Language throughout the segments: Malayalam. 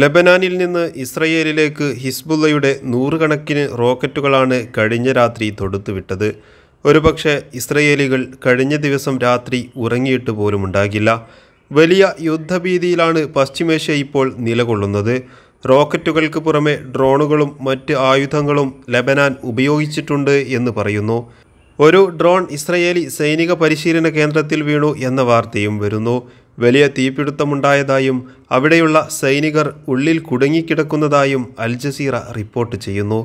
ലബനാനിൽ നിന്ന് ഇസ്രയേലിലേക്ക് ഹിസ്ബുള്ളയുടെ നൂറുകണക്കിന് റോക്കറ്റുകളാണ് കഴിഞ്ഞ രാത്രി തൊടുത്തുവിട്ടത് ഒരുപക്ഷെ ഇസ്രയേലികൾ കഴിഞ്ഞ ദിവസം രാത്രി ഉറങ്ങിയിട്ട് ഉണ്ടാകില്ല വലിയ യുദ്ധഭീതിയിലാണ് പശ്ചിമേഷ്യ ഇപ്പോൾ നിലകൊള്ളുന്നത് റോക്കറ്റുകൾക്ക് പുറമെ ഡ്രോണുകളും മറ്റ് ആയുധങ്ങളും ലബനാൻ ഉപയോഗിച്ചിട്ടുണ്ട് എന്ന് പറയുന്നു ഒരു ഡ്രോൺ ഇസ്രയേലി സൈനിക പരിശീലന കേന്ദ്രത്തിൽ വീണു എന്ന വാർത്തയും വരുന്നു വലിയ തീപിടുത്തമുണ്ടായതായും അവിടെയുള്ള സൈനികർ ഉള്ളിൽ കുടുങ്ങിക്കിടക്കുന്നതായും അൽ ജസീറ റിപ്പോർട്ട് ചെയ്യുന്നു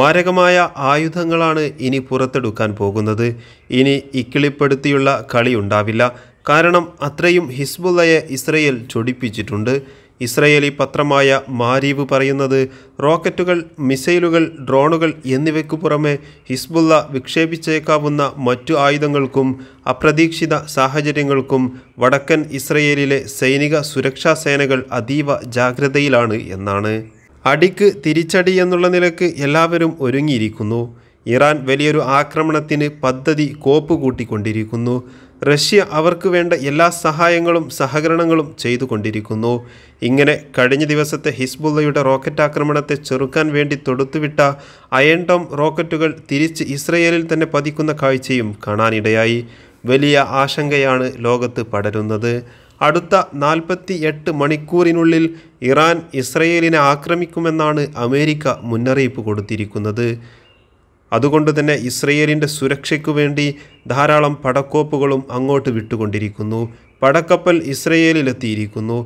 മാരകമായ ആയുധങ്ങളാണ് ഇനി പുറത്തെടുക്കാൻ പോകുന്നത് ഇനി ഇക്കിളിപ്പെടുത്തിയുള്ള കളിയുണ്ടാവില്ല കാരണം അത്രയും ഹിസ്ബുള്ളയെ ഇസ്രയേൽ ചൊടിപ്പിച്ചിട്ടുണ്ട് ഇസ്രയേലി പത്രമായ മാരീവ് പറയുന്നത് റോക്കറ്റുകൾ മിസൈലുകൾ ഡ്രോണുകൾ എന്നിവയ്ക്കു പുറമെ ഹിസ്ബുള്ള വിക്ഷേപിച്ചേക്കാവുന്ന മറ്റു ആയുധങ്ങൾക്കും അപ്രതീക്ഷിത സാഹചര്യങ്ങൾക്കും വടക്കൻ ഇസ്രയേലിലെ സൈനിക സുരക്ഷാ സേനകൾ അതീവ ജാഗ്രതയിലാണ് എന്നാണ് അടിക്ക് തിരിച്ചടി എന്നുള്ള നിലക്ക് എല്ലാവരും ഒരുങ്ങിയിരിക്കുന്നു ഇറാൻ വലിയൊരു ആക്രമണത്തിന് പദ്ധതി കോപ്പ് കൂട്ടിക്കൊണ്ടിരിക്കുന്നു റഷ്യ അവർക്ക് വേണ്ട എല്ലാ സഹായങ്ങളും സഹകരണങ്ങളും ചെയ്തുകൊണ്ടിരിക്കുന്നു ഇങ്ങനെ കഴിഞ്ഞ ദിവസത്തെ ഹിസ്ബുള്ളയുടെ റോക്കറ്റ് ആക്രമണത്തെ ചെറുക്കാൻ വേണ്ടി തൊടുത്തുവിട്ട അയൺടോം റോക്കറ്റുകൾ തിരിച്ച് ഇസ്രയേലിൽ തന്നെ പതിക്കുന്ന കാഴ്ചയും കാണാനിടയായി വലിയ ആശങ്കയാണ് ലോകത്ത് പടരുന്നത് അടുത്ത നാൽപ്പത്തി എട്ട് മണിക്കൂറിനുള്ളിൽ ഇറാൻ ഇസ്രയേലിനെ ആക്രമിക്കുമെന്നാണ് അമേരിക്ക മുന്നറിയിപ്പ് കൊടുത്തിരിക്കുന്നത് അതുകൊണ്ട് തന്നെ ഇസ്രയേലിൻ്റെ സുരക്ഷയ്ക്കു വേണ്ടി ധാരാളം പടക്കോപ്പുകളും അങ്ങോട്ട് വിട്ടുകൊണ്ടിരിക്കുന്നു പടക്കപ്പൽ ഇസ്രയേലിലെത്തിയിരിക്കുന്നു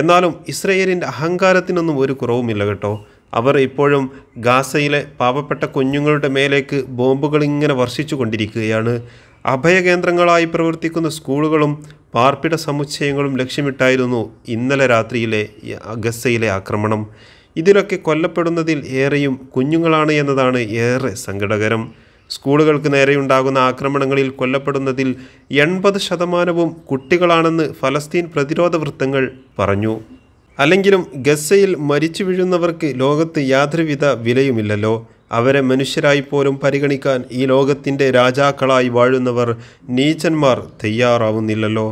എന്നാലും ഇസ്രയേലിൻ്റെ അഹങ്കാരത്തിനൊന്നും ഒരു കുറവുമില്ല കേട്ടോ അവർ ഇപ്പോഴും ഗാസയിലെ പാവപ്പെട്ട കുഞ്ഞുങ്ങളുടെ മേലേക്ക് ബോംബുകൾ ഇങ്ങനെ വർഷിച്ചു കൊണ്ടിരിക്കുകയാണ് അഭയകേന്ദ്രങ്ങളായി പ്രവർത്തിക്കുന്ന സ്കൂളുകളും പാർപ്പിട സമുച്ചയങ്ങളും ലക്ഷ്യമിട്ടായിരുന്നു ഇന്നലെ രാത്രിയിലെ ഗസയിലെ ആക്രമണം ഇതിലൊക്കെ കൊല്ലപ്പെടുന്നതിൽ ഏറെയും കുഞ്ഞുങ്ങളാണ് എന്നതാണ് ഏറെ സങ്കടകരം സ്കൂളുകൾക്ക് നേരെയുണ്ടാകുന്ന ആക്രമണങ്ങളിൽ കൊല്ലപ്പെടുന്നതിൽ എൺപത് ശതമാനവും കുട്ടികളാണെന്ന് ഫലസ്തീൻ പ്രതിരോധ വൃത്തങ്ങൾ പറഞ്ഞു അല്ലെങ്കിലും ഗസയിൽ മരിച്ചു വീഴുന്നവർക്ക് ലോകത്ത് യാതൊരുവിധ വിലയുമില്ലല്ലോ അവരെ മനുഷ്യരായി പോലും പരിഗണിക്കാൻ ഈ ലോകത്തിൻ്റെ രാജാക്കളായി വാഴുന്നവർ നീച്ചന്മാർ തയ്യാറാവുന്നില്ലല്ലോ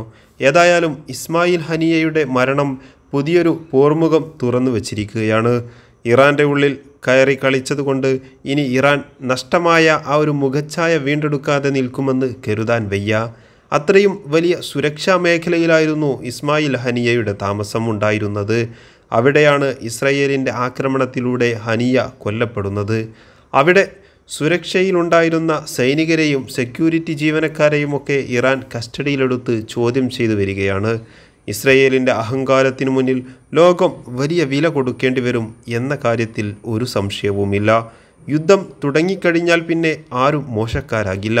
ഏതായാലും ഇസ്മായിൽ ഹനിയയുടെ മരണം പുതിയൊരു പോർമുഖം തുറന്നു വച്ചിരിക്കുകയാണ് ഇറാൻ്റെ ഉള്ളിൽ കയറി കളിച്ചതുകൊണ്ട് ഇനി ഇറാൻ നഷ്ടമായ ആ ഒരു മുഖച്ഛായ വീണ്ടെടുക്കാതെ നിൽക്കുമെന്ന് കരുതാൻ വയ്യ അത്രയും വലിയ സുരക്ഷാ മേഖലയിലായിരുന്നു ഇസ്മായിൽ ഹനിയയുടെ താമസം ഉണ്ടായിരുന്നത് അവിടെയാണ് ഇസ്രയേലിൻ്റെ ആക്രമണത്തിലൂടെ ഹനിയ കൊല്ലപ്പെടുന്നത് അവിടെ സുരക്ഷയിലുണ്ടായിരുന്ന സൈനികരെയും സെക്യൂരിറ്റി ജീവനക്കാരെയുമൊക്കെ ഇറാൻ കസ്റ്റഡിയിലെടുത്ത് ചോദ്യം ചെയ്തു വരികയാണ് ഇസ്രയേലിൻ്റെ അഹങ്കാരത്തിനു മുന്നിൽ ലോകം വലിയ വില കൊടുക്കേണ്ടി വരും എന്ന കാര്യത്തിൽ ഒരു സംശയവുമില്ല യുദ്ധം തുടങ്ങിക്കഴിഞ്ഞാൽ പിന്നെ ആരും മോശക്കാരാകില്ല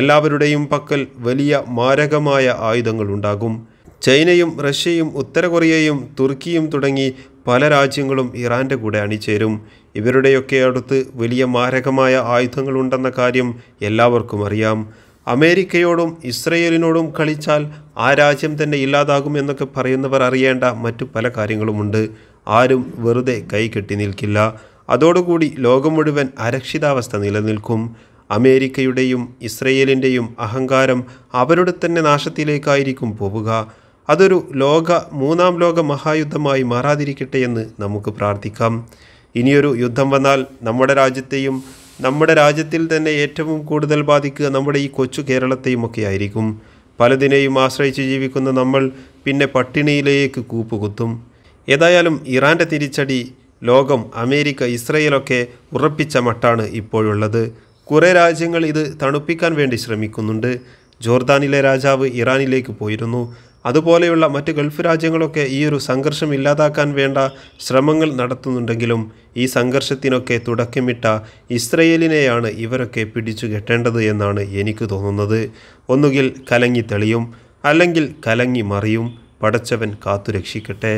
എല്ലാവരുടെയും പക്കൽ വലിയ മാരകമായ ആയുധങ്ങളുണ്ടാകും ചൈനയും റഷ്യയും ഉത്തര കൊറിയയും തുർക്കിയും തുടങ്ങി പല രാജ്യങ്ങളും ഇറാൻ്റെ കൂടെ അണിചേരും ഇവരുടെയൊക്കെ അടുത്ത് വലിയ മാരകമായ ആയുധങ്ങളുണ്ടെന്ന കാര്യം എല്ലാവർക്കും അറിയാം അമേരിക്കയോടും ഇസ്രയേലിനോടും കളിച്ചാൽ ആ രാജ്യം തന്നെ ഇല്ലാതാകും എന്നൊക്കെ പറയുന്നവർ അറിയേണ്ട മറ്റു പല കാര്യങ്ങളുമുണ്ട് ആരും വെറുതെ കൈ കെട്ടി നിൽക്കില്ല അതോടുകൂടി ലോകം മുഴുവൻ അരക്ഷിതാവസ്ഥ നിലനിൽക്കും അമേരിക്കയുടെയും ഇസ്രയേലിൻ്റെയും അഹങ്കാരം അവരുടെ തന്നെ നാശത്തിലേക്കായിരിക്കും പോവുക അതൊരു ലോക മൂന്നാം ലോക മഹായുദ്ധമായി മാറാതിരിക്കട്ടെ എന്ന് നമുക്ക് പ്രാർത്ഥിക്കാം ഇനിയൊരു യുദ്ധം വന്നാൽ നമ്മുടെ രാജ്യത്തെയും നമ്മുടെ രാജ്യത്തിൽ തന്നെ ഏറ്റവും കൂടുതൽ ബാധിക്കുക നമ്മുടെ ഈ കൊച്ചു കേരളത്തെയും ഒക്കെ ആയിരിക്കും പലതിനെയും ആശ്രയിച്ച് ജീവിക്കുന്ന നമ്മൾ പിന്നെ പട്ടിണിയിലേക്ക് കൂപ്പുകുത്തും ഏതായാലും ഇറാൻ്റെ തിരിച്ചടി ലോകം അമേരിക്ക ഇസ്രയേലൊക്കെ ഉറപ്പിച്ച മട്ടാണ് ഇപ്പോഴുള്ളത് കുറേ രാജ്യങ്ങൾ ഇത് തണുപ്പിക്കാൻ വേണ്ടി ശ്രമിക്കുന്നുണ്ട് ജോർദാനിലെ രാജാവ് ഇറാനിലേക്ക് പോയിരുന്നു അതുപോലെയുള്ള മറ്റ് ഗൾഫ് രാജ്യങ്ങളൊക്കെ ഈ ഒരു സംഘർഷം ഇല്ലാതാക്കാൻ വേണ്ട ശ്രമങ്ങൾ നടത്തുന്നുണ്ടെങ്കിലും ഈ സംഘർഷത്തിനൊക്കെ തുടക്കമിട്ട ഇസ്രയേലിനെയാണ് ഇവരൊക്കെ പിടിച്ചു കെട്ടേണ്ടത് എന്നാണ് എനിക്ക് തോന്നുന്നത് ഒന്നുകിൽ കലങ്ങി തെളിയും അല്ലെങ്കിൽ കലങ്ങി മറിയും പടച്ചവൻ കാത്തുരക്ഷിക്കട്ടെ